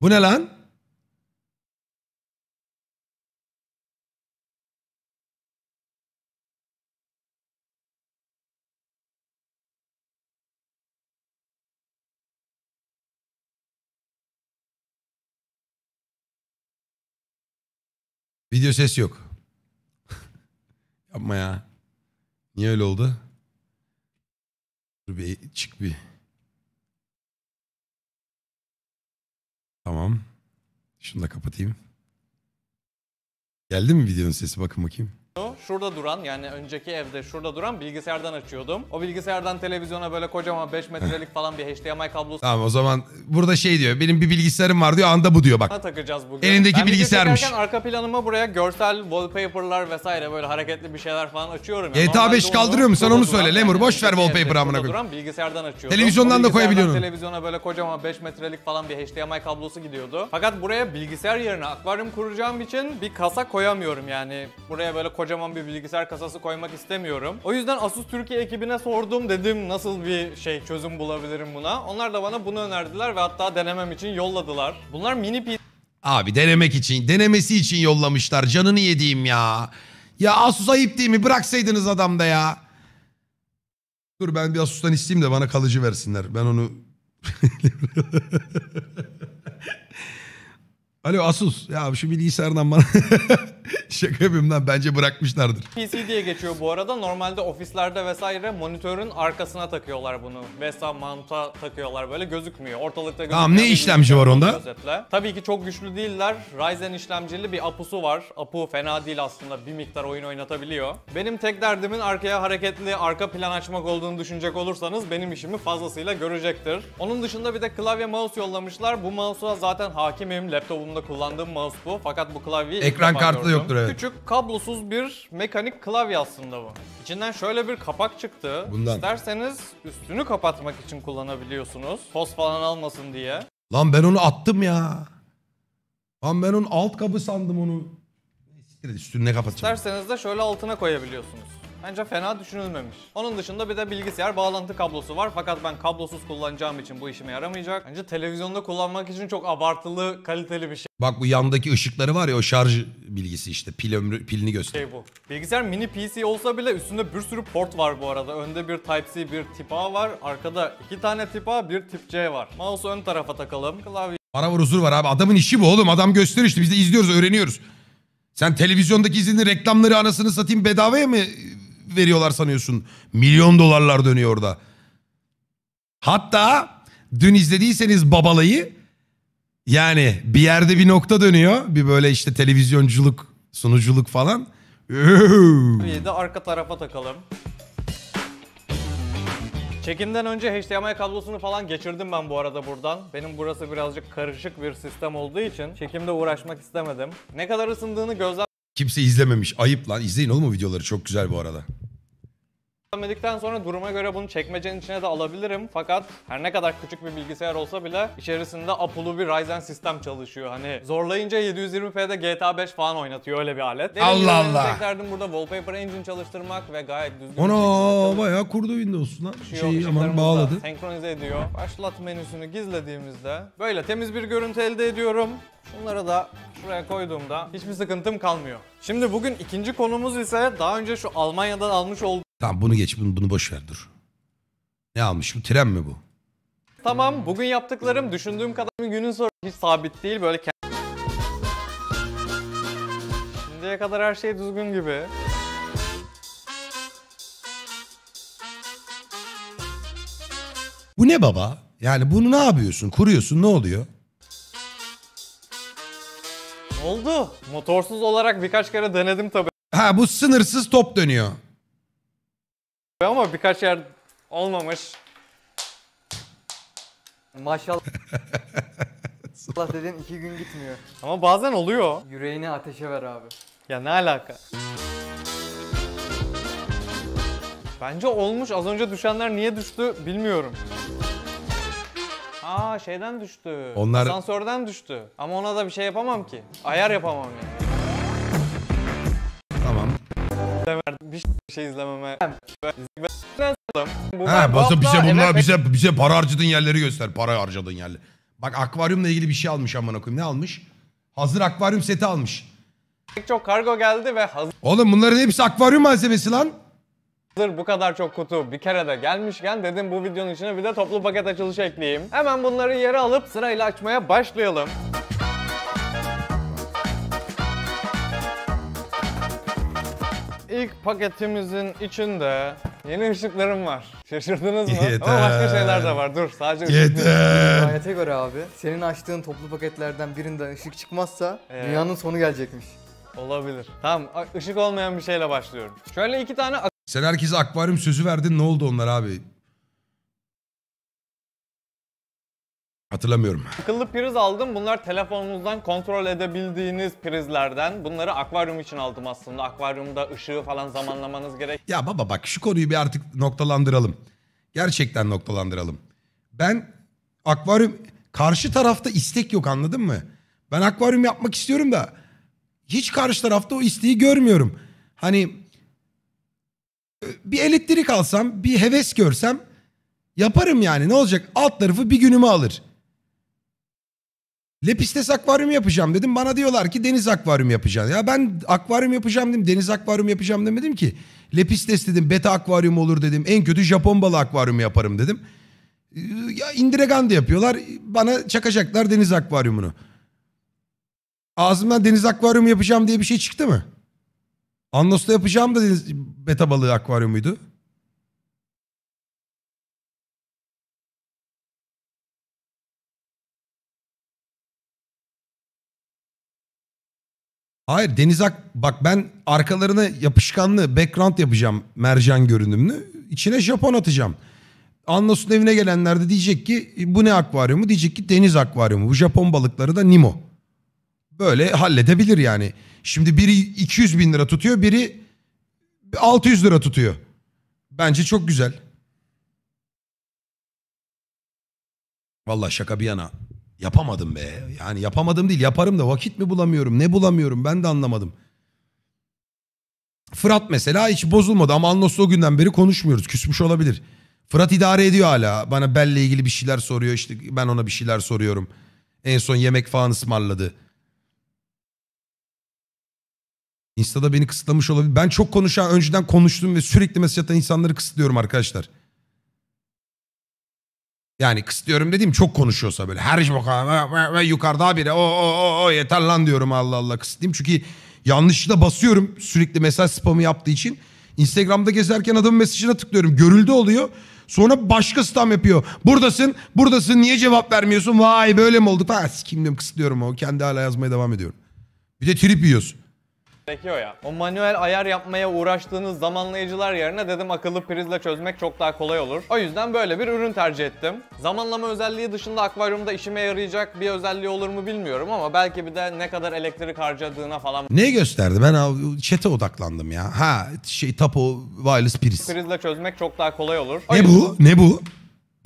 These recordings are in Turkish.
Bu ne lan? Video ses yok. Yapma ya. Niye öyle oldu? Dur bir çık bir. Tamam. Şunu da kapatayım. Geldi mi videonun sesi? Bakın bakayım. Şurada duran yani önceki evde şurada duran bilgisayardan açıyordum. O bilgisayardan televizyona böyle kocaman 5 metrelik falan bir HDMI kablosu Tamam o zaman burada şey diyor. Benim bir bilgisayarım var diyor. Anda bu diyor bak. Ne takacağız bugün. Elindeki ben bilgisayarmış. çekerken arka planıma buraya görsel wallpaper'lar vesaire böyle hareketli bir şeyler falan açıyorum. ya. GTA 5 kaldırıyor onu onu söyle. duran, Lemur, boş ver wallpaper amına şurada koyayım. duran bilgisayardan açıyordum. Televizyondan da koyabiliyorum. Televizyona böyle kocaman 5 metrelik falan bir HDMI kablosu gidiyordu. Fakat buraya bilgisayar yerine akvaryum kuracağım için bir kasa koyamıyorum yani. Buraya böyle kocaman kocaman bir bilgisayar kasası koymak istemiyorum. O yüzden Asus Türkiye ekibine sordum dedim nasıl bir şey çözüm bulabilirim buna. Onlar da bana bunu önerdiler ve hatta denemem için yolladılar. Bunlar mini PC Abi denemek için, denemesi için yollamışlar. Canını yediğim ya. Ya Asus ayıp değil mi? Bıraksaydınız adamda ya. Dur ben bir Asus'tan isteyeyim de bana kalıcı versinler. Ben onu... Alo Asus. Ya şu bilgisayardan bana... Şaka yapıyorum lan bence bırakmışlardır. PC diye geçiyor bu arada. Normalde ofislerde vesaire monitörün arkasına takıyorlar bunu. Vesa mount'a takıyorlar böyle gözükmüyor. Ortalıkta gözükmüyor. Tamam ne işlemci şey var onda? Özetle. Tabii ki çok güçlü değiller. Ryzen işlemcili bir APU'su var. APU fena değil aslında bir miktar oyun oynatabiliyor. Benim tek derdimin arkaya hareketli arka plan açmak olduğunu düşünecek olursanız benim işimi fazlasıyla görecektir. Onun dışında bir de klavye mouse yollamışlar. Bu mouse'a zaten hakimim. Laptopumda kullandığım mouse bu. Fakat bu klavyeyi Ekran kartı yoktur evet. Küçük kablosuz bir mekanik klavye aslında bu. İçinden şöyle bir kapak çıktı. Bundan. İsterseniz üstünü kapatmak için kullanabiliyorsunuz. Toz falan almasın diye. Lan ben onu attım ya. Lan ben onun alt kabı sandım onu. Üstünü ne kapatacağım? İsterseniz de şöyle altına koyabiliyorsunuz. Bence fena düşünülmemiş. Onun dışında bir de bilgisayar bağlantı kablosu var fakat ben kablosuz kullanacağım için bu işime yaramayacak. Bence televizyonda kullanmak için çok abartılı, kaliteli bir şey. Bak bu yandaki ışıkları var ya o şarj bilgisi işte pil ömrü pilini gösteriyor. Şey bu. Bilgisayar mini PC olsa bile üstünde bir sürü port var bu arada. Önde bir Type-C, bir tip A var. Arkada iki tane tip A, bir tip C var. Mouse'u ön tarafa takalım. Klavye Para var huzur var abi. Adamın işi bu oğlum. Adam gösteriyor işte. Biz de izliyoruz, öğreniyoruz. Sen televizyondaki izlediğin reklamları anasını satayım bedavaya mı veriyorlar sanıyorsun. Milyon dolarlar dönüyor orada. Hatta dün izlediyseniz Babalay'ı yani bir yerde bir nokta dönüyor. Bir böyle işte televizyonculuk, sunuculuk falan. Bir de arka tarafa takalım. Çekimden önce HDMI kablosunu falan geçirdim ben bu arada buradan. Benim burası birazcık karışık bir sistem olduğu için çekimde uğraşmak istemedim. Ne kadar ısındığını gözlem Kimse izlememiş. Ayıp lan. İzleyin oğlum o videoları. Çok güzel bu arada. Almadıktan sonra duruma göre bunu çekmecenin içine de alabilirim. Fakat her ne kadar küçük bir bilgisayar olsa bile içerisinde Apple'lu bir Ryzen sistem çalışıyor. Hani zorlayınca 720p'de GTA 5 falan oynatıyor öyle bir alet. Derin Allah Allah. Tek derdim burada wallpaper engine çalıştırmak ve gayet düzgün. Ona bayağı kurdu Windows'u lan. Şeyi şey hemen bağladı. Senkronize ediyor. Başlat menüsünü gizlediğimizde böyle temiz bir görüntü elde ediyorum. Bunları da şuraya koyduğumda hiçbir sıkıntım kalmıyor. Şimdi bugün ikinci konumuz ise daha önce şu Almanya'dan almış olduğum Tamam bunu geç bunu, bunu boş ver dur. Ne almış bu tren mi bu? Tamam bugün yaptıklarım düşündüğüm kadar günün sonu hiç sabit değil böyle kend- Şimdiye kadar her şey düzgün gibi. Bu ne baba? Yani bunu ne yapıyorsun? Kuruyorsun ne oluyor? oldu? Motorsuz olarak birkaç kere denedim tabii. Ha bu sınırsız top dönüyor. Ama birkaç yer olmamış. Maşallah. Allah dedin iki gün gitmiyor. Ama bazen oluyor. Yüreğini ateşe ver abi. Ya ne alaka? Bence olmuş. Az önce düşenler niye düştü bilmiyorum. Aa şeyden düştü. Onlar... Asansörden düştü. Ama ona da bir şey yapamam ki. Ayar yapamam yani bir şey, şey izlememe. Ha basın bize şey bunlar bize bize şey- para harcadığın yerleri göster. Para harcadığın yerleri. Bak akvaryumla ilgili bir şey almış amına koyayım. Ne almış? Hazır akvaryum seti almış. Pek çok kargo geldi ve hazır Oğlum bunların hepsi akvaryum malzemesi lan. Hazır bu kadar çok kutu bir kere de gelmişken dedim bu videonun içine bir de toplu paket açılışı ekleyeyim. Hemen bunları yere alıp sırayla açmaya başlayalım. ilk paketimizin içinde yeni ışıklarım var. Şaşırdınız mı? Yeter. Ama başka şeyler de var. Dur sadece ışık Yeter. Rivayete göre abi senin açtığın toplu paketlerden birinden ışık çıkmazsa Evet. dünyanın sonu gelecekmiş. Olabilir. Tamam a- ışık olmayan bir şeyle başlıyorum. Şöyle iki tane Sen herkese akvaryum sözü verdin ne oldu onlar abi? Hatırlamıyorum. Akıllı priz aldım. Bunlar telefonunuzdan kontrol edebildiğiniz prizlerden. Bunları akvaryum için aldım aslında. Akvaryumda ışığı falan zamanlamanız gerek. Ya baba bak şu konuyu bir artık noktalandıralım. Gerçekten noktalandıralım. Ben akvaryum karşı tarafta istek yok anladın mı? Ben akvaryum yapmak istiyorum da hiç karşı tarafta o isteği görmüyorum. Hani e, bir elektrik alsam, bir heves görsem yaparım yani ne olacak? Alt tarafı bir günümü alır. Lepistes akvaryum yapacağım dedim. Bana diyorlar ki deniz akvaryum yapacağım. Ya ben akvaryum yapacağım dedim. Deniz akvaryum yapacağım demedim ki. Lepistes dedim. Beta akvaryum olur dedim. En kötü Japon balı akvaryumu yaparım dedim. Ee, ya indiregandı yapıyorlar. Bana çakacaklar deniz akvaryumunu. Ağzımdan deniz akvaryumu yapacağım diye bir şey çıktı mı? Anlos'ta yapacağım da deniz, beta balığı akvaryumuydu. Hayır Deniz Ak bak ben arkalarına yapışkanlı background yapacağım mercan görünümlü. İçine Japon atacağım. Anlas'ın evine gelenler de diyecek ki bu ne akvaryumu? Diyecek ki deniz akvaryumu. Bu Japon balıkları da Nemo Böyle halledebilir yani. Şimdi biri 200 bin lira tutuyor biri 600 lira tutuyor. Bence çok güzel. Valla şaka bir yana. Yapamadım be. Yani yapamadım değil yaparım da vakit mi bulamıyorum ne bulamıyorum ben de anlamadım. Fırat mesela hiç bozulmadı ama Alnos'la o günden beri konuşmuyoruz. Küsmüş olabilir. Fırat idare ediyor hala. Bana Bell'le ilgili bir şeyler soruyor. İşte ben ona bir şeyler soruyorum. En son yemek falan ısmarladı. Insta'da beni kısıtlamış olabilir. Ben çok konuşan, önceden konuştum ve sürekli mesaj atan insanları kısıtlıyorum arkadaşlar. Yani kısıtlıyorum dediğim çok konuşuyorsa böyle her şey bakan yukarıda biri o o o o yeter lan diyorum Allah Allah kısıtlayayım. Çünkü yanlışlıkla basıyorum sürekli mesaj spamı yaptığı için. Instagram'da gezerken adamın mesajına tıklıyorum görüldü oluyor. Sonra başka spam yapıyor. Buradasın, buradasın niye cevap vermiyorsun? Vay böyle mi oldu? Ha, kim diyorum kısıtlıyorum o kendi hala yazmaya devam ediyorum. Bir de trip yiyorsun gerekiyor ya. O manuel ayar yapmaya uğraştığınız zamanlayıcılar yerine dedim akıllı prizle çözmek çok daha kolay olur. O yüzden böyle bir ürün tercih ettim. Zamanlama özelliği dışında akvaryumda işime yarayacak bir özelliği olur mu bilmiyorum ama belki bir de ne kadar elektrik harcadığına falan. Ne gösterdi? Ben çete odaklandım ya. Ha şey tapo wireless priz. Prizle çözmek çok daha kolay olur. O Ne yüzden- bu? Ne bu?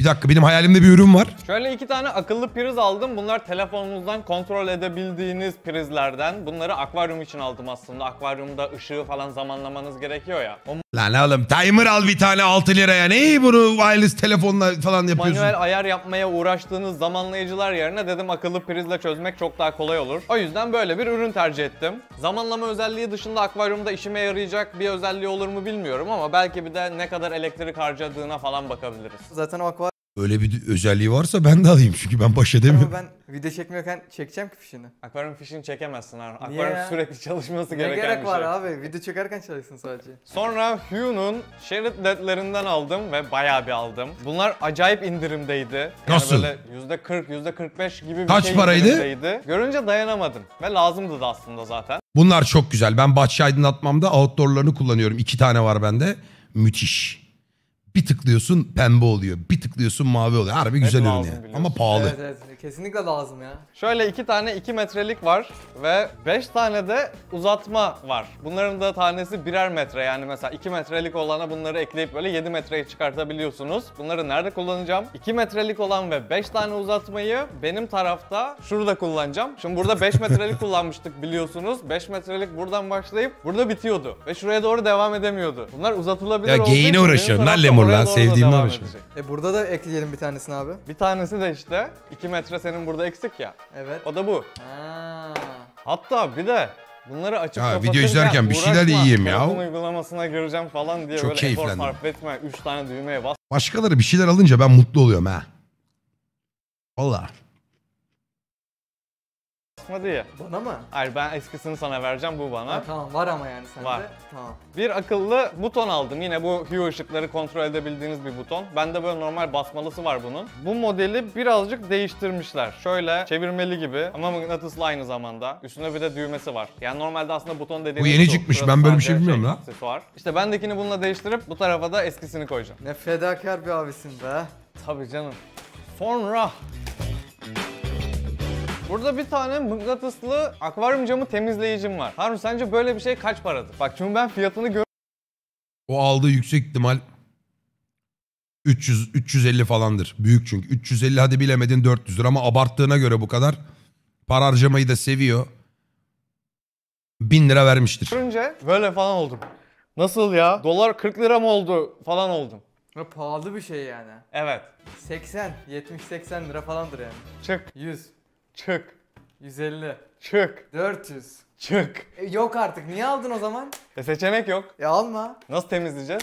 Bir dakika benim hayalimde bir ürün var. Şöyle iki tane akıllı priz aldım. Bunlar telefonunuzdan kontrol edebildiğiniz prizlerden. Bunları akvaryum için aldım aslında. Akvaryumda ışığı falan zamanlamanız gerekiyor ya. O Lan oğlum timer al bir tane 6 liraya. Ne bunu wireless telefonla falan yapıyorsun? manuel ayar yapmaya uğraştığınız zamanlayıcılar yerine dedim akıllı prizle çözmek çok daha kolay olur. O yüzden böyle bir ürün tercih ettim. Zamanlama özelliği dışında akvaryumda işime yarayacak bir özelliği olur mu bilmiyorum ama belki bir de ne kadar elektrik harcadığına falan bakabiliriz. Zaten o akvaryum Öyle bir özelliği varsa ben de alayım çünkü ben baş edemiyorum. Ama ben video çekmiyorken çekeceğim ki fişini. Akvaryum fişini çekemezsin abi. Akvaryum ya? sürekli çalışması Ne gereken gerek var şey. abi? Video çekerken çalışsın sadece. Sonra Hugh'un Sherid ledlerinden aldım ve bayağı bir aldım. Bunlar acayip indirimdeydi. Nasıl? böyle yüzde %40, %45 gibi bir Kaç şey paraydı? indirimdeydi. Görünce dayanamadım ve lazımdı da aslında zaten. Bunlar çok güzel. Ben bahçe aydınlatmamda outdoor'larını kullanıyorum. İki tane var bende. Müthiş. Bir tıklıyorsun pembe oluyor. Bir tıklıyorsun mavi oluyor. Harbi güzel ürün yani. Ama pahalı. Evet, evet. Kesinlikle lazım ya. Şöyle iki tane 2 metrelik var ve 5 tane de uzatma var. Bunların da tanesi birer metre yani mesela 2 metrelik olana bunları ekleyip böyle 7 metreye çıkartabiliyorsunuz. Bunları nerede kullanacağım? 2 metrelik olan ve 5 tane uzatmayı benim tarafta şurada kullanacağım. Şimdi burada 5 metrelik kullanmıştık biliyorsunuz. 5 metrelik buradan başlayıp burada bitiyordu ve şuraya doğru devam edemiyordu. Bunlar uzatılabilir Ya olduğu için geyine benim uğraşıyorsun lan lemur lan sevdiğim abi E burada da ekleyelim bir tanesini abi. Bir tanesi de işte 2 metre metre senin burada eksik ya. Evet. O da bu. Ha. Hatta bir de bunları açıp ha, video izlerken bir şeyler uğraşma, yiyeyim ya. uygulamasına gireceğim falan diye Çok böyle keyiflendim. efor sarf etme. Üç tane düğmeye bas. Başkaları bir şeyler alınca ben mutlu oluyorum ha. Vallahi basmadı ya. Bana mı? Hayır ben eskisini sana vereceğim bu bana. Ha, tamam var ama yani sende. Var. Tamam. Bir akıllı buton aldım. Yine bu Hue ışıkları kontrol edebildiğiniz bir buton. Bende böyle normal basmalısı var bunun. Bu modeli birazcık değiştirmişler. Şöyle çevirmeli gibi ama mıknatıslı aynı zamanda. Üstüne bir de düğmesi var. Yani normalde aslında buton dediğiniz. Bu yeni su. çıkmış ben böyle bir şey, şey bilmiyorum şey, lan. Aksesuar. İşte bendekini bununla değiştirip bu tarafa da eskisini koyacağım. Ne fedakar bir abisin be. Tabii canım. Sonra Burada bir tane mıknatıslı akvaryum camı temizleyicim var. Harun sence böyle bir şey kaç paradır? Bak çünkü ben fiyatını gör... O aldığı yüksek ihtimal 300 350 falandır. Büyük çünkü. 350 hadi bilemedin 400'dür ama abarttığına göre bu kadar. Para harcamayı da seviyor. 1000 lira vermiştir. Önce böyle falan oldum. Nasıl ya? Dolar 40 lira mı oldu falan oldum. Ya Pahalı bir şey yani. Evet. 80, 70-80 lira falandır yani. Çık. 100. Çık. 150. Çık. 400. Çık. E, yok artık. Niye aldın o zaman? E seçenek yok. E alma. Nasıl temizleyeceğiz?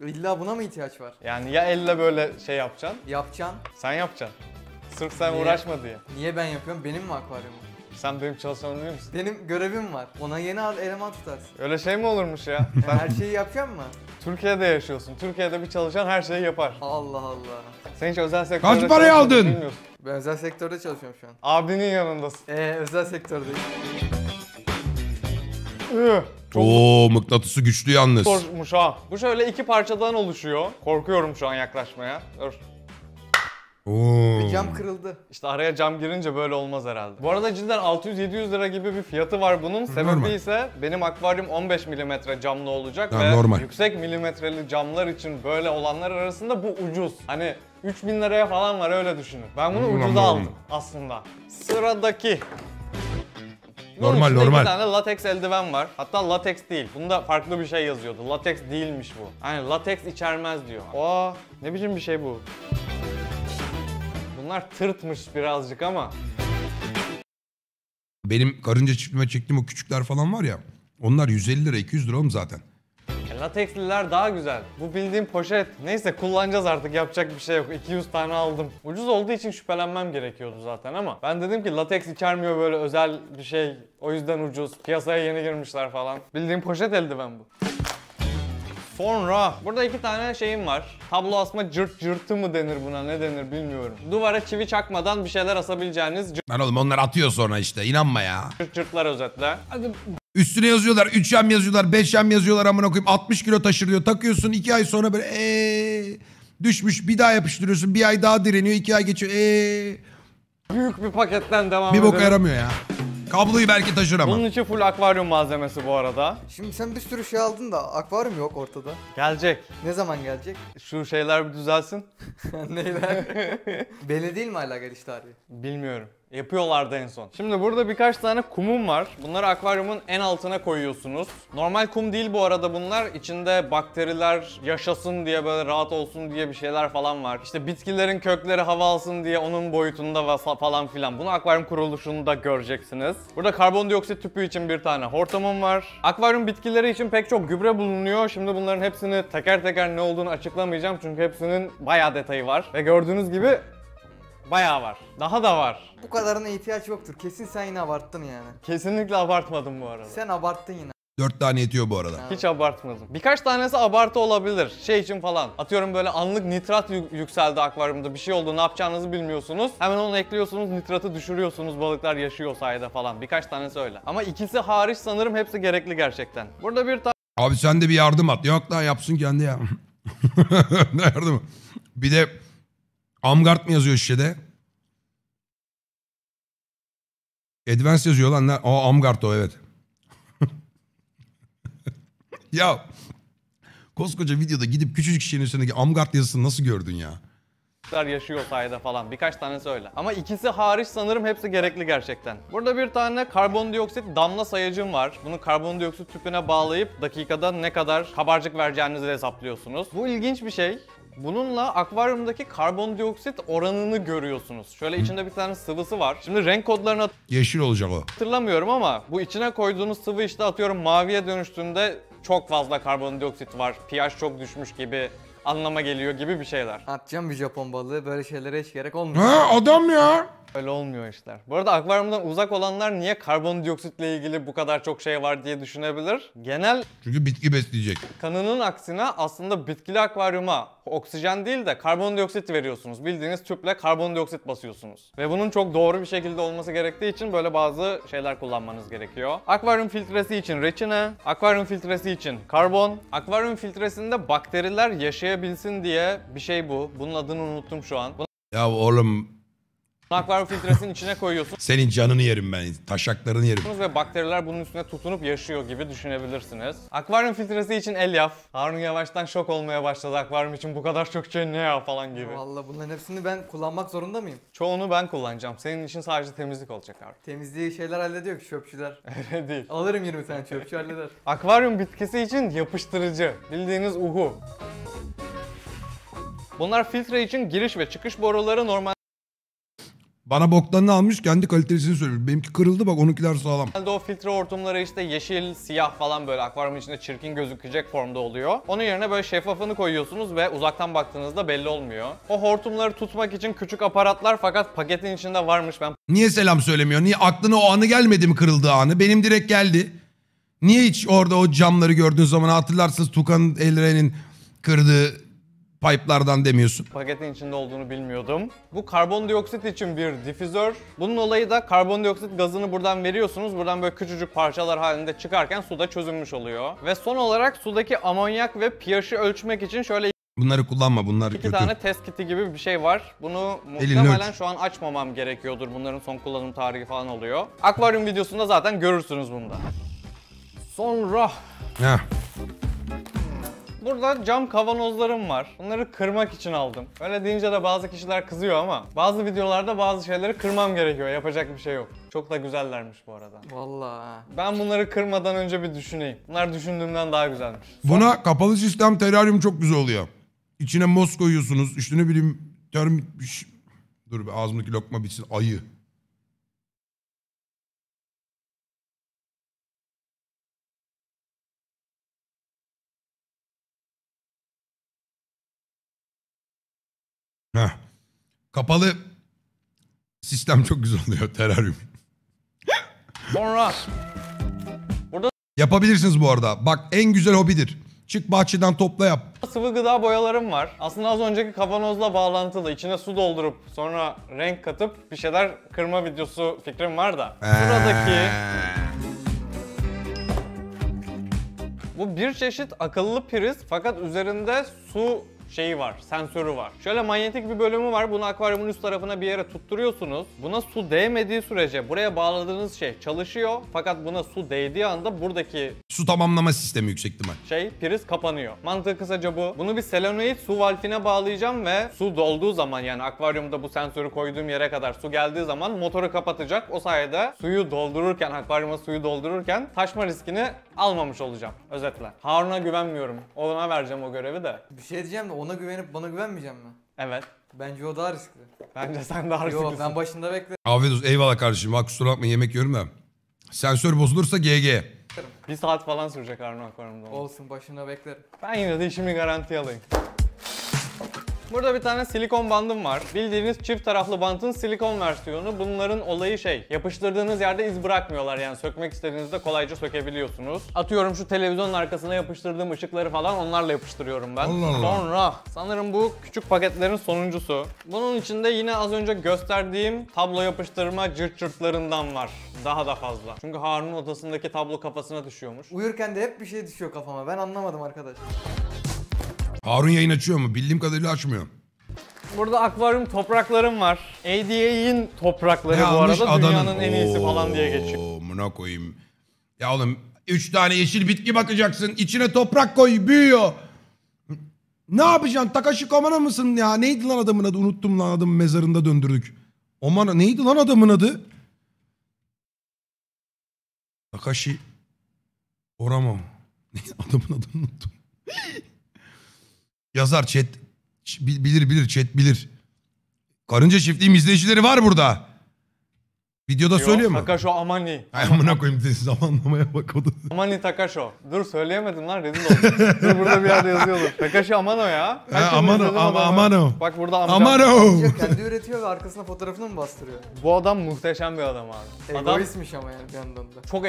İlla buna mı ihtiyaç var? Yani ya elle böyle şey yapacaksın. Yapacaksın. Sen yapacaksın. Sırf sen Niye? uğraşma diye. Niye ben yapıyorum? Benim mi akvaryumum? Sen benim çalışanım değil Benim görevim var. Ona yeni al- eleman tutarsın. Öyle şey mi olurmuş ya? Sen Her şeyi yapacak mı? Türkiye'de yaşıyorsun. Türkiye'de bir çalışan her şeyi yapar. Allah Allah. Sen hiç özel sektörde parayı çalışmadığını aldın? bilmiyorsun. Ben özel sektörde çalışıyorum şu an. Abinin yanındasın. Ee, özel sektördeyim. Üh, Oo mıknatısı güçlü yalnız. zormuş ha. Bu şöyle iki parçadan oluşuyor. Korkuyorum şu an yaklaşmaya. Dur. Oo. Cam kırıldı. İşte araya cam girince böyle olmaz herhalde. Bu arada cidden 600-700 lira gibi bir fiyatı var bunun. Sebebi Normal. ise benim akvaryum 15 milimetre camlı olacak Ha, ve normal. yüksek milimetreli camlar için böyle olanlar arasında bu ucuz. Hani 3000 liraya falan var öyle düşünün. Ben bunu ucuz aldım aslında. Sıradaki. normal normal. Bir tane latex eldiven var. Hatta latex değil. Bunda farklı bir şey yazıyordu. Latex değilmiş bu. Hani latex içermez diyor. Oo, ne biçim bir şey bu. Bunlar tırtmış birazcık ama. Benim karınca çiftliğime çektiğim o küçükler falan var ya. Onlar 150 lira 200 lira oğlum zaten lateksliler daha güzel. Bu bildiğim poşet. Neyse kullanacağız artık yapacak bir şey yok. 200 tane aldım. Ucuz olduğu için şüphelenmem gerekiyordu zaten ama ben dedim ki lateks içermiyor böyle özel bir şey. O yüzden ucuz. Piyasaya yeni girmişler falan. Bildiğim poşet eldiven bu. Sonra burada iki tane şeyim var. Tablo asma cırt cırtı mı denir buna ne denir bilmiyorum. Duvara çivi çakmadan bir şeyler asabileceğiniz cırt, Lan oğlum onlar atıyor sonra işte inanma ya. cırt cırtlar özetle. Hadi Üstüne yazıyorlar 3 yam yazıyorlar 5 yam yazıyorlar amına okuyayım. 60 kilo taşır diyor. Takıyorsun 2 ay sonra böyle eee düşmüş bir daha yapıştırıyorsun bir ay daha direniyor 2 ay geçiyor eee büyük bir paketten devam ediyor. bir boka edelim. yaramıyor ya. Kabloyu belki taşır ama. Bunun için full akvaryum malzemesi bu arada. Şimdi sen bir sürü şey aldın da akvaryum yok ortada. Gelecek. Ne zaman gelecek? Şu şeyler bir düzelsin. Neyler? Belli değil mi hala geliş tarihi? Bilmiyorum. Yapıyorlardı en son. Şimdi burada birkaç tane kumum var. Bunları akvaryumun en altına koyuyorsunuz. Normal kum değil bu arada bunlar. İçinde bakteriler yaşasın diye böyle rahat olsun diye bir şeyler falan var. İşte bitkilerin kökleri hava alsın diye onun boyutunda falan filan. Bunu akvaryum kuruluşunda göreceksiniz. Burada karbondioksit tüpü için bir tane hortumum var. Akvaryum bitkileri için pek çok gübre bulunuyor. Şimdi bunların hepsini teker teker ne olduğunu açıklamayacağım. Çünkü hepsinin bayağı detayı var. Ve gördüğünüz gibi Bayağı var. Daha da var. Bu kadarına ihtiyaç yoktur. Kesin sen yine abarttın yani. Kesinlikle abartmadım bu arada. Sen abarttın yine. Dört tane yetiyor bu arada. Hiç abartmadım. Birkaç tanesi abartı olabilir. Şey için falan. Atıyorum böyle anlık nitrat yükseldi akvaryumda. Bir şey oldu ne yapacağınızı bilmiyorsunuz. Hemen onu ekliyorsunuz nitratı düşürüyorsunuz. Balıklar yaşıyor sayede falan. Birkaç tanesi öyle. Ama ikisi hariç sanırım hepsi gerekli gerçekten. Burada bir tane. Abi sen de bir yardım at. Yok lan yapsın kendi ya. ne yardım? Bir de Amgard mı yazıyor şişede? Advance yazıyor lan. o Amgard o evet. ya koskoca videoda gidip küçücük şişenin üstündeki Amgard yazısını nasıl gördün ya? Çocuklar yaşıyor sayede falan. Birkaç tane söyle. Ama ikisi hariç sanırım hepsi gerekli gerçekten. Burada bir tane karbondioksit damla sayacım var. Bunu karbondioksit tüpüne bağlayıp dakikada ne kadar kabarcık vereceğinizi hesaplıyorsunuz. Bu ilginç bir şey. Bununla akvaryumdaki karbondioksit oranını görüyorsunuz. Şöyle içinde bir tane sıvısı var. Şimdi renk kodlarını Yeşil olacak o. hatırlamıyorum ama bu içine koyduğunuz sıvı işte atıyorum maviye dönüştüğünde çok fazla karbondioksit var. pH çok düşmüş gibi anlama geliyor gibi bir şeyler. Atacağım bir Japon balığı böyle şeylere hiç gerek olmuyor. Ha adam ya. Öyle olmuyor işler. Bu arada akvaryumdan uzak olanlar niye karbondioksitle ilgili bu kadar çok şey var diye düşünebilir. Genel... Çünkü bitki besleyecek. Kanının aksine aslında bitkili akvaryuma oksijen değil de karbondioksit veriyorsunuz. Bildiğiniz tüple karbondioksit basıyorsunuz. Ve bunun çok doğru bir şekilde olması gerektiği için böyle bazı şeyler kullanmanız gerekiyor. Akvaryum filtresi için reçine, akvaryum filtresi için karbon. Akvaryum filtresinde bakteriler yaşayabilsin diye bir şey bu. Bunun adını unuttum şu an. Buna... Ya oğlum Akvaryum filtresinin içine koyuyorsun. Senin canını yerim ben, taşaklarını yerim. Ve bakteriler bunun üstüne tutunup yaşıyor gibi düşünebilirsiniz. Akvaryum filtresi için el yap. Harun yavaştan şok olmaya başladı. Akvaryum için bu kadar çok şey ne ya falan gibi. Vallahi bunların hepsini ben kullanmak zorunda mıyım? Çoğunu ben kullanacağım. Senin için sadece temizlik olacak Harun. Temizliği şeyler hallediyor ki çöpçüler. Öyle değil. Alırım 20 tane çöpçü halleder. Akvaryum bitkisi için yapıştırıcı. Bildiğiniz uhu. Bunlar filtre için giriş ve çıkış boruları normal bana boktanını almış kendi kalitesini söylüyor. Benimki kırıldı bak onunkiler sağlam. Genelde o filtre hortumları işte yeşil, siyah falan böyle akvaryum içinde çirkin gözükecek formda oluyor. Onun yerine böyle şeffafını koyuyorsunuz ve uzaktan baktığınızda belli olmuyor. O hortumları tutmak için küçük aparatlar fakat paketin içinde varmış ben. Niye selam söylemiyor? Niye aklına o anı gelmedi mi kırıldığı anı? Benim direkt geldi. Niye hiç orada o camları gördüğün zaman hatırlarsınız Tukan Elren'in kırdığı pipe'lardan demiyorsun? Paketin içinde olduğunu bilmiyordum. Bu karbondioksit için bir difüzör. Bunun olayı da karbondioksit gazını buradan veriyorsunuz. Buradan böyle küçücük parçalar halinde çıkarken suda çözülmüş oluyor. Ve son olarak sudaki amonyak ve pH'i ölçmek için şöyle Bunları kullanma bunlar İki kötü. tane test kiti gibi bir şey var. Bunu muhtemelen şu an açmamam gerekiyordur. Bunların son kullanım tarihi falan oluyor. Akvaryum videosunda zaten görürsünüz bunda. Sonra Heh. Burada cam kavanozlarım var. Bunları kırmak için aldım. Öyle deyince de bazı kişiler kızıyor ama bazı videolarda bazı şeyleri kırmam gerekiyor. Yapacak bir şey yok. Çok da güzellermiş bu arada. Vallahi. Ben bunları kırmadan önce bir düşüneyim. Bunlar düşündüğümden daha güzelmiş. Buna kapalı sistem teraryum çok güzel oluyor. İçine mos koyuyorsunuz. İşte ne bileyim termit... Dur be ağzımdaki lokma bitsin. Ayı. Kapalı sistem çok güzel oluyor teraryum. Sonra Yapabilirsiniz bu arada. Bak en güzel hobidir. Çık bahçeden topla yap. sıvı gıda boyalarım var. Aslında az önceki kavanozla bağlantılı. İçine su doldurup sonra renk katıp bir şeyler kırma videosu fikrim var da. Ee. Buradaki bu bir çeşit akıllı priz fakat üzerinde su şeyi var, sensörü var. Şöyle manyetik bir bölümü var. Bunu akvaryumun üst tarafına bir yere tutturuyorsunuz. Buna su değmediği sürece buraya bağladığınız şey çalışıyor. Fakat buna su değdiği anda buradaki Su tamamlama sistemi yüksek ihtimal. şey priz kapanıyor. Mantığı kısaca bu. Bunu bir selenoid su valfine bağlayacağım ve su dolduğu zaman yani akvaryumda bu sensörü koyduğum yere kadar su geldiği zaman motoru kapatacak. O sayede suyu doldururken, akvaryuma suyu doldururken taşma riskini almamış olacağım. Özetle. Harun'a güvenmiyorum. Ona vereceğim o görevi de. Bir şey diyeceğim de ona güvenip bana güvenmeyeceğim mi? Evet. Bence o daha riskli. Bence sen daha riskli. Yo ben başında beklerim. Afiyet olsun. Eyvallah kardeşim. Bak kusura bakma yemek yiyorum da. Sensör bozulursa GG. Bir saat falan sürecek Arno akvaryumda. Olsun başında beklerim. Ben yine de işimi garantiye alayım. Burada bir tane silikon bandım var. Bildiğiniz çift taraflı bantın silikon versiyonu. Bunların olayı şey, yapıştırdığınız yerde iz bırakmıyorlar yani sökmek istediğinizde kolayca sökebiliyorsunuz. Atıyorum şu televizyonun arkasına yapıştırdığım ışıkları falan onlarla yapıştırıyorum ben. Allah Allah. Sonra sanırım bu küçük paketlerin sonuncusu. Bunun içinde yine az önce gösterdiğim tablo yapıştırma cırt cırtlarından var. Daha da fazla. Çünkü Harun'un odasındaki tablo kafasına düşüyormuş. Uyurken de hep bir şey düşüyor kafama. Ben anlamadım arkadaş. Harun yayın açıyor mu? Bildiğim kadarıyla açmıyor. Burada akvaryum topraklarım var. ADA'in toprakları Ne bu almış? arada Adanın. dünyanın en iyisi falan diye geçiyor. Oo, koyayım. Ya oğlum 3 tane yeşil bitki bakacaksın. İçine toprak koy büyüyor. Ne yapacaksın? Takashi Komano mısın ya? Neydi lan adamın adı? Unuttum lan adamın mezarında döndürdük. Omana neydi lan adamın adı? Takashi Orama. adamın adını unuttum. Yazar chat bilir bilir chat bilir. Karınca çiftliğim izleyicileri var burada. Videoda Yo, söylüyor mu? Takasho Amani. Ay amına koyayım dedi zamanlamaya bak o Amani Takasho. Dur söyleyemedim lan rezil oldum. Dur burada bir yerde yazıyordur. Takasho Amano ya. He, Amano, am Amano. Bak burada amca. Amano. Kendi üretiyor ve arkasına fotoğrafını mı bastırıyor? Bu adam muhteşem bir adam abi. Adam Egoistmiş ama yani bir yandan da. Çok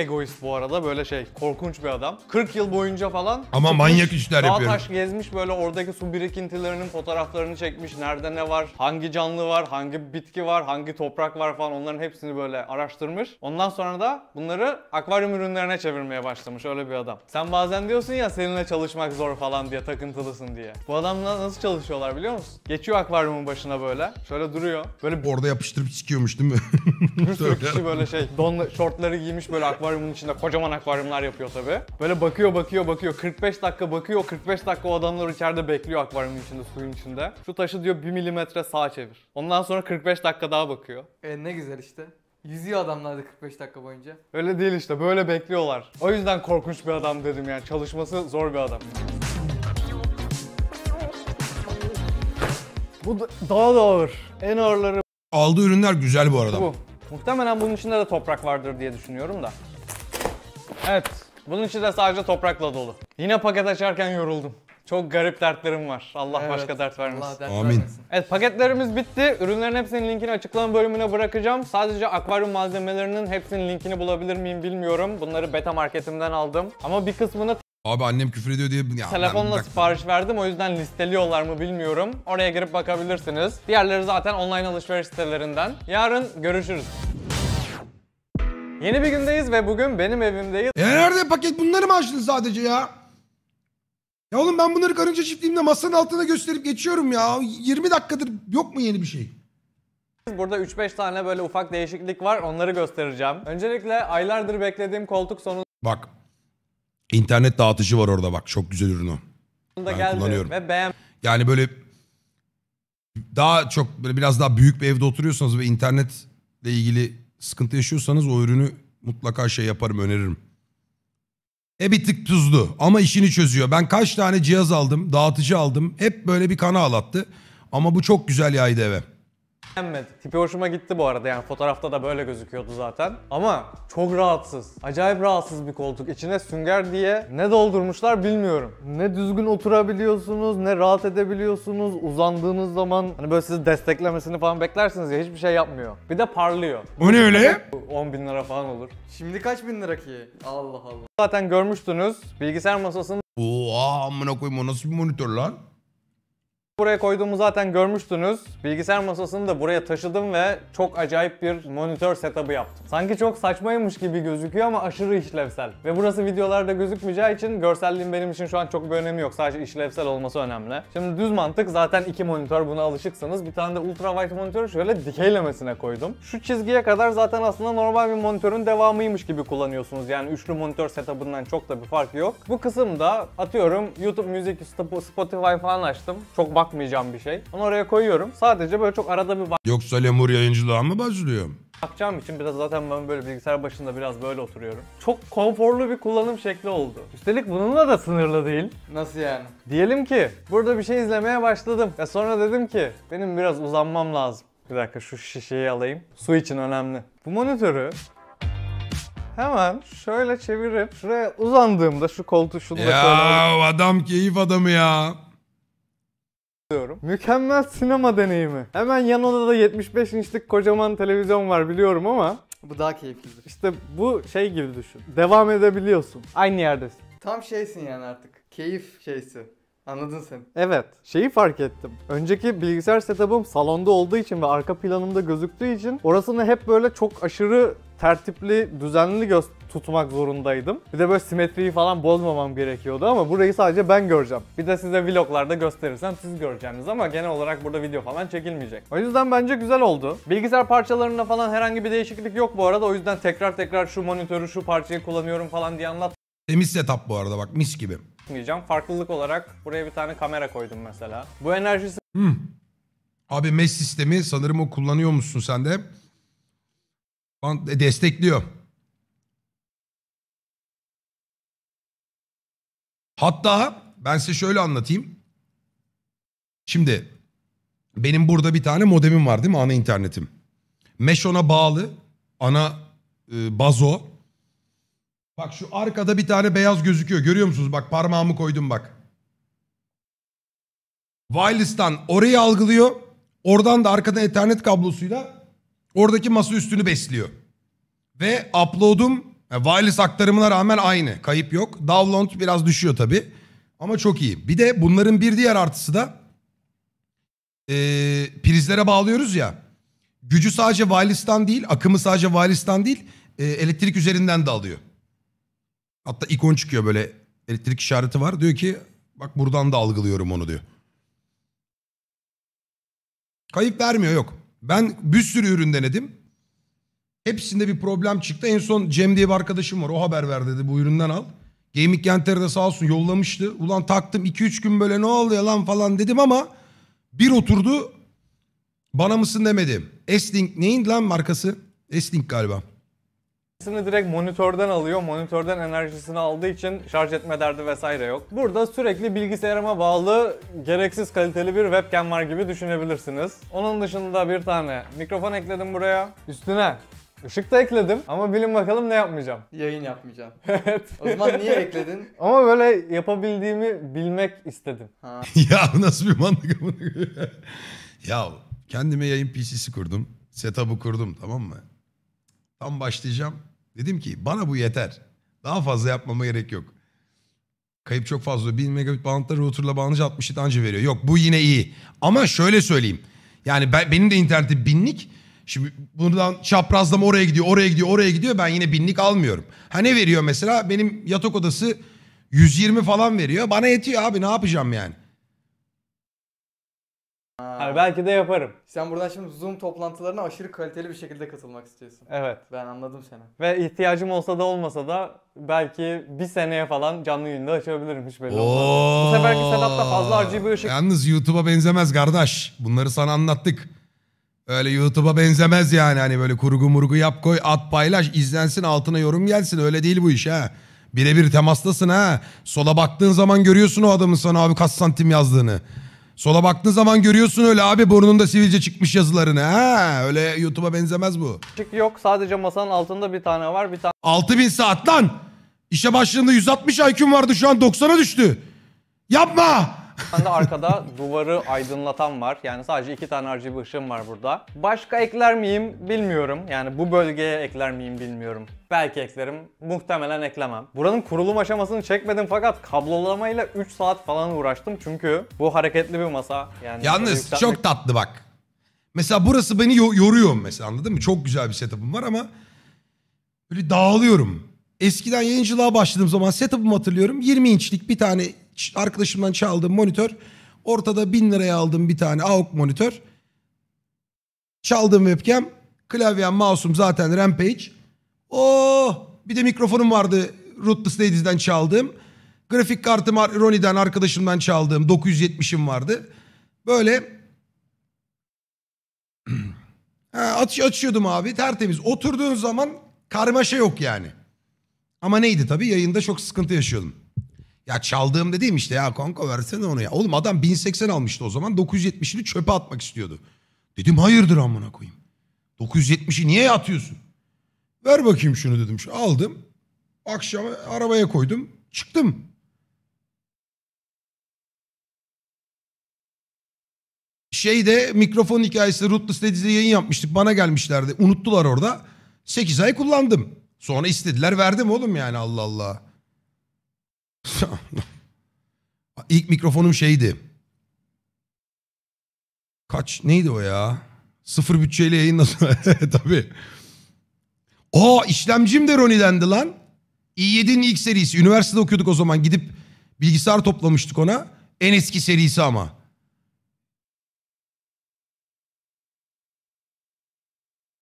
egoist bu arada böyle şey korkunç bir adam. 40 yıl boyunca falan Ama manyak işler yapıyor. dağ taş gezmiş böyle oradaki su birikintilerinin fotoğraflarını çekmiş. Nerede ne var, hangi canlı var, hangi bitki var, hangi toprak var falan onların hepsini böyle araştırmış. Ondan sonra da bunları akvaryum ürünlerine çevirmeye başlamış öyle bir adam. Sen bazen diyorsun ya seninle çalışmak zor falan diye takıntılısın diye. Bu adamla nasıl çalışıyorlar biliyor musun? Geçiyor akvaryumun başına böyle. Şöyle duruyor. Böyle Orada yapıştırıp sikiyormuş değil mi? bir sürü kişi böyle şey donla, şortları giymiş böyle akvaryum akvaryumun içinde kocaman akvaryumlar yapıyor tabi. Böyle bakıyor bakıyor bakıyor 45 dakika bakıyor 45 dakika o adamlar içeride bekliyor akvaryumun içinde suyun içinde. Şu taşı diyor 1 milimetre sağa çevir. Ondan sonra 45 dakika daha bakıyor. E ne güzel işte. Yüzüyor adamlar da 45 dakika boyunca. Öyle değil işte böyle bekliyorlar. O yüzden korkunç bir adam dedim yani çalışması zor bir adam. Bu daha da ağır. En ağırları Aldığı ürünler güzel bu arada. bu. Muhtemelen bunun içinde de toprak vardır diye düşünüyorum da. Evet. Bunun içi de sadece toprakla dolu. Yine paket açarken yoruldum. Çok garip dertlerim var. Allah Evet. başka dert vermesin. Allah dert Amin. vermesin. Evet paketlerimiz bitti. Ürünlerin hepsinin linkini açıklama bölümüne bırakacağım. Sadece akvaryum malzemelerinin hepsinin linkini bulabilir miyim bilmiyorum. Bunları beta marketimden aldım. Ama bir kısmını Abi annem küfür ediyor diye. Ya, Telefonla bak- sipariş verdim o yüzden listeliyorlar mı bilmiyorum. Oraya girip bakabilirsiniz. Diğerleri zaten online alışveriş sitelerinden. Yarın görüşürüz. Yeni bir gündeyiz ve bugün benim evimdeyiz. E nerede paket bunları mı açtın sadece ya? Ya oğlum ben bunları karınca çiftliğimde masanın altına gösterip geçiyorum ya. 20 dakikadır yok mu yeni bir şey? Burada 3-5 tane böyle ufak değişiklik var onları göstereceğim. Öncelikle aylardır beklediğim koltuk sonu. Bak. internet dağıtıcı var orada bak. Çok güzel ürünü. Ben kullanıyorum. ve beğen Yani böyle daha çok böyle biraz daha büyük bir evde oturuyorsanız ve internetle ilgili sıkıntı yaşıyorsanız o ürünü mutlaka şey yaparım öneririm. E bir tık tuzlu ama işini çözüyor. Ben kaç tane cihaz aldım, dağıtıcı aldım. Hep böyle bir kana alattı. Ama bu çok güzel yaydı eve. Beğenmedim. Tipi hoşuma gitti bu arada yani fotoğrafta da böyle gözüküyordu zaten. Ama çok rahatsız. Acayip rahatsız bir koltuk. İçine sünger diye ne doldurmuşlar bilmiyorum. Ne düzgün oturabiliyorsunuz ne rahat edebiliyorsunuz. Uzandığınız zaman hani böyle sizi desteklemesini falan beklersiniz ya hiçbir şey yapmıyor. Bir de parlıyor. Bu ne öyle? 10 bin lira falan olur. Şimdi kaç bin lira ki? Allah Allah. Zaten görmüştünüz bilgisayar masasının Oha amına koyayım o nasıl bir monitör lan? Buraya koyduğumu zaten görmüştünüz. Bilgisayar masasını da buraya taşıdım ve çok acayip bir monitör setup'ı yaptım. Sanki çok saçmaymış gibi gözüküyor ama aşırı işlevsel. Ve burası videolarda gözükmeyeceği için görselliğin benim için şu an çok bir önemi yok. Sadece işlevsel olması önemli. Şimdi düz mantık zaten iki monitör buna alışıksınız. Bir tane de ultra wide monitörü şöyle dikeylemesine koydum. Şu çizgiye kadar zaten aslında normal bir monitörün devamıymış gibi kullanıyorsunuz. Yani üçlü monitör setup'ından çok da bir fark yok. Bu kısımda atıyorum YouTube müzik, Spotify falan açtım. Çok bak yapmayacağım bir şey. Onu oraya koyuyorum. Sadece böyle çok arada bir Yoksa Lemur yayıncılığa mı bazılıyorum? bakacağım için biraz zaten ben böyle bilgisayar başında biraz böyle oturuyorum. Çok konforlu bir kullanım şekli oldu. Üstelik bununla da sınırlı değil. Nasıl yani? Diyelim ki burada bir şey izlemeye başladım. Ya sonra dedim ki benim biraz uzanmam lazım. Bir dakika şu şişeyi alayım. Su için önemli. Bu monitörü hemen şöyle çevirip şuraya uzandığımda şu koltuğu şunu da şöyle Ya adam keyif adamı ya diyorum. Mükemmel sinema deneyimi. Hemen yan odada 75 inçlik kocaman televizyon var biliyorum ama Bu daha keyiflidir. İşte bu şey gibi düşün. Devam edebiliyorsun. Aynı yerdesin. Tam şeysin yani artık. Keyif şeysi. Anladın sen. Evet. Şeyi fark ettim. Önceki bilgisayar setup'ım salonda olduğu için ve arka planımda gözüktüğü için orasını hep böyle çok aşırı tertipli, düzenli göster tutmak zorundaydım. Bir de böyle simetriyi falan bozmamam gerekiyordu ama burayı sadece ben göreceğim. Bir de size vloglarda gösterirsem siz göreceğiniz ama genel olarak burada video falan çekilmeyecek. O yüzden bence güzel oldu. Bilgisayar parçalarında falan herhangi bir değişiklik yok bu arada. O yüzden tekrar tekrar şu monitörü şu parçayı kullanıyorum falan diye anlat Temiz setup bu arada bak mis gibi. yapmayacağım. Farklılık olarak buraya bir tane kamera koydum mesela. Bu enerjisi. Hmm. Abi mesh sistemi sanırım o kullanıyor musun sen de? Ban- e, Destekliyor. Hatta ben size şöyle anlatayım. Şimdi benim burada bir tane modemim var değil mi? Ana internetim. Meşona bağlı. Ana e, bazo. Bak şu arkada bir tane beyaz gözüküyor. Görüyor musunuz? Bak parmağımı koydum bak. Wireless'tan orayı algılıyor. Oradan da arkadan ethernet kablosuyla oradaki masa üstünü besliyor. Ve upload'um e, wireless aktarımına rağmen aynı. Kayıp yok. Download biraz düşüyor tabi. Ama çok iyi. Bir de bunların bir diğer artısı da e, prizlere bağlıyoruz ya. Gücü sadece wireless'tan değil, akımı sadece wireless'tan değil, e, elektrik üzerinden de alıyor. Hatta ikon çıkıyor böyle elektrik işareti var. Diyor ki bak buradan da algılıyorum onu diyor. Kayıp vermiyor yok. Ben bir sürü ürün denedim. Hepsinde bir problem çıktı. En son Cem diye bir arkadaşım var. O haber ver dedi bu üründen al. Gaming Genter'de sağ olsun yollamıştı. Ulan taktım 2-3 gün böyle ne oluyor lan falan dedim ama bir oturdu bana mısın demedim. Esting neyin lan markası? Esting galiba. Enerjisini direkt monitörden alıyor. Monitörden enerjisini aldığı için şarj etme derdi vesaire yok. Burada sürekli bilgisayarıma bağlı gereksiz kaliteli bir webcam var gibi düşünebilirsiniz. Onun dışında bir tane mikrofon ekledim buraya. Üstüne Işık da ekledim ama bilin bakalım ne yapmayacağım. Yayın yapmayacağım. evet. O zaman niye ekledin? Ama böyle yapabildiğimi bilmek istedim. Ha. ya nasıl bir mantık bu? ya kendime yayın PC'si kurdum. Setup'ı kurdum tamam mı? Tam başlayacağım. Dedim ki bana bu yeter. Daha fazla yapmama gerek yok. Kayıp çok fazla. 1000 megabit bağlantıda routerla bağlanınca 67 anca veriyor. Yok bu yine iyi. Ama şöyle söyleyeyim. Yani ben, benim de interneti binlik. Şimdi buradan çaprazlama oraya gidiyor, oraya gidiyor, oraya gidiyor. Ben yine binlik almıyorum. Ha ne veriyor mesela? Benim yatak odası 120 falan veriyor. Bana yetiyor abi ne yapacağım yani? Yani belki de yaparım. Sen buradan şimdi Zoom toplantılarına aşırı kaliteli bir şekilde katılmak istiyorsun. Evet. Ben anladım seni. Ve ihtiyacım olsa da olmasa da belki bir seneye falan canlı yayında açabilirim hiç belli olmaz. Bu seferki setupta fazla RGB ışık Yalnız YouTube'a benzemez kardeş. Bunları sana anlattık. Öyle YouTube'a benzemez yani hani böyle kurgu murgu yap koy at paylaş izlensin altına yorum gelsin öyle değil bu iş ha. Birebir temastasın ha. Sola baktığın zaman görüyorsun o adamın sana abi kaç santim yazdığını. Sola baktığın zaman görüyorsun öyle abi burnunda sivilce çıkmış yazılarını ha. Öyle YouTube'a benzemez bu. Işık yok sadece masanın altında bir tane var bir tane. 6000 saat lan. İşe başladığında 160 IQ'm vardı şu an 90'a düştü. Yapma. Ben de arkada duvarı aydınlatan var. Yani sadece iki tane RGB ışığım var burada. Başka ekler miyim bilmiyorum. Yani bu bölgeye ekler miyim bilmiyorum. Belki eklerim. Muhtemelen eklemem. Buranın kurulum aşamasını çekmedim fakat kablolamayla 3 saat falan uğraştım. Çünkü bu hareketli bir masa. Yani Yalnız yükseltmek... çok tatlı bak. Mesela burası beni yoruyor mesela anladın mı? Çok güzel bir setup'ım var ama böyle dağılıyorum. Eskiden yayıncılığa başladığım zaman setup'ımı hatırlıyorum. 20 inçlik bir tane arkadaşımdan çaldığım monitör. Ortada 1000 liraya aldığım bir tane AOC monitör. Çaldığım webcam. Klavyem, mouse'um zaten Rampage. Oh! Bir de mikrofonum vardı Rootless Ladies'den çaldığım. Grafik kartım Roni'den arkadaşımdan çaldığım 970'im vardı. Böyle ha, aç, açıyordum abi tertemiz. Oturduğun zaman karmaşa yok yani. Ama neydi tabii yayında çok sıkıntı yaşıyordum. Ya çaldığım dediğim işte ya kanka versene onu ya. Oğlum adam 1080 almıştı o zaman 970'ini çöpe atmak istiyordu. Dedim hayırdır amına koyayım. 970'i niye atıyorsun? Ver bakayım şunu dedim. Şu aldım. Akşam arabaya koydum. Çıktım. Şeyde mikrofon hikayesi Rootless Dedies'de yayın yapmıştık. Bana gelmişlerdi. Unuttular orada. 8 ay kullandım. Sonra istediler verdim oğlum yani Allah Allah. İlk mikrofonum şeydi. Kaç neydi o ya? Sıfır bütçeyle nasıl? Tabii. O işlemcim de Roni'dendi lan. i7'nin ilk serisi. Üniversitede okuyorduk o zaman. Gidip bilgisayar toplamıştık ona. En eski serisi ama.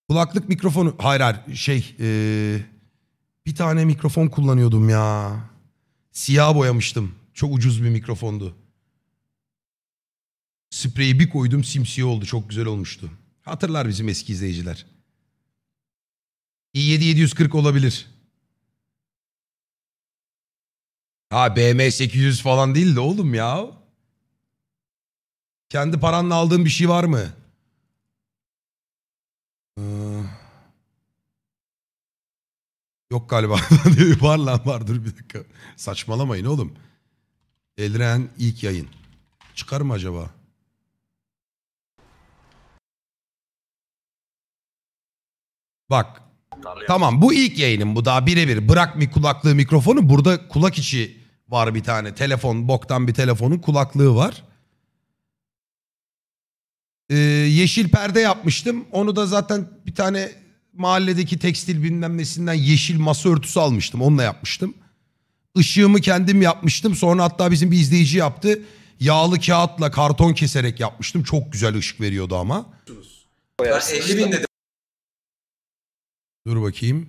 Kulaklık mikrofonu. Hayır hayır şey. Ee, bir tane mikrofon kullanıyordum ya. Siyah boyamıştım. Çok ucuz bir mikrofondu. Spreyi bir koydum simsiyah oldu. Çok güzel olmuştu. Hatırlar bizim eski izleyiciler. i7 740 olabilir. Ha BM 800 falan değil de oğlum ya. Kendi paranla aldığın bir şey var mı? Ee... Yok galiba. var lan vardır bir dakika. Saçmalamayın oğlum. Elren ilk yayın. Çıkar mı acaba? Bak. Tamam bu ilk yayınım bu daha birebir. Bırak mi kulaklığı mikrofonu. Burada kulak içi var bir tane. Telefon boktan bir telefonun kulaklığı var. Ee, yeşil perde yapmıştım. Onu da zaten bir tane mahalledeki tekstil bilmem yeşil masa örtüsü almıştım. Onunla yapmıştım. Işığımı kendim yapmıştım. Sonra hatta bizim bir izleyici yaptı. Yağlı kağıtla karton keserek yapmıştım. Çok güzel ışık veriyordu ama. Dur bakayım.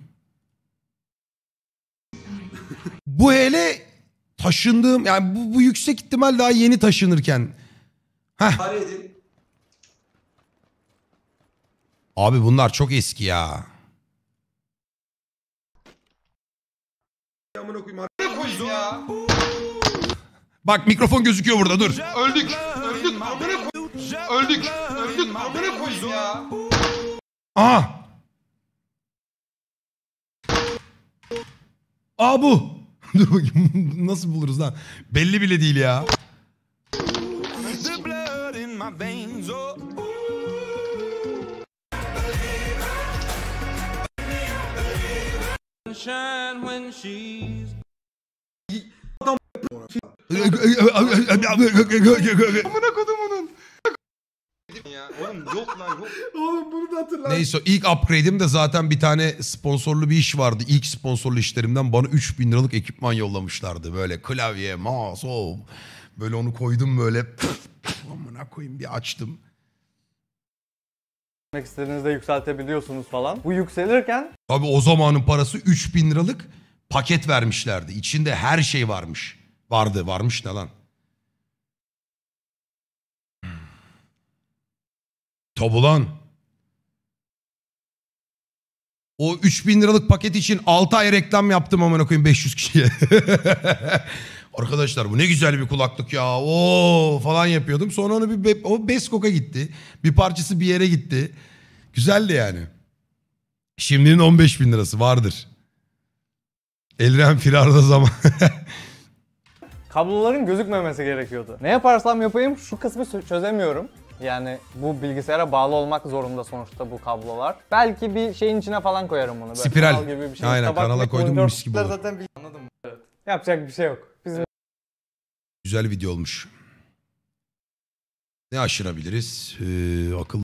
bu hele taşındığım yani bu, bu yüksek ihtimal daha yeni taşınırken. Heh. Para Abi bunlar çok eski ya. Bak mikrofon gözüküyor burada dur. Öldük. Öldük. Amına Öldük. Öldük. Amına koyayım ya. Aa. Aa bu. Dur bakayım nasıl buluruz lan. Belli bile değil ya. sunshine when she's Amına kodumunun. Ya oğlum yok lan yok. Oğlum bunu da hatırla. Neyse ilk upgrade'im de zaten bir tane sponsorlu bir iş vardı. İlk sponsorlu işlerimden bana 3000 liralık ekipman yollamışlardı. Böyle klavye, mouse, oh. böyle onu koydum böyle. Amına koyayım bir açtım etmek istediğinizde yükseltebiliyorsunuz falan. Bu yükselirken Abi o zamanın parası 3000 liralık paket vermişlerdi. İçinde her şey varmış. Vardı varmış ne lan. Hmm. Tabulan. O 3000 liralık paket için 6 ay reklam yaptım amına koyayım 500 kişiye. Arkadaşlar bu ne güzel bir kulaklık ya. Oo falan yapıyordum. Sonra onu bir o Beskok'a gitti. Bir parçası bir yere gitti. Güzeldi yani. Şimdinin 15 bin lirası vardır. Elrem firarda zaman. Kabloların gözükmemesi gerekiyordu. Ne yaparsam yapayım şu kısmı çözemiyorum. Yani bu bilgisayara bağlı olmak zorunda sonuçta bu kablolar. Belki bir şeyin içine falan koyarım bunu. Böyle Spiral. kanal gibi bir şey. Aynen Tabak kanala koydum monitör- mis gibi olur. Zaten bir... Anladım. Yapacak bir şey yok. Güzel video olmuş. Ne aşırabiliriz? Ee, akıl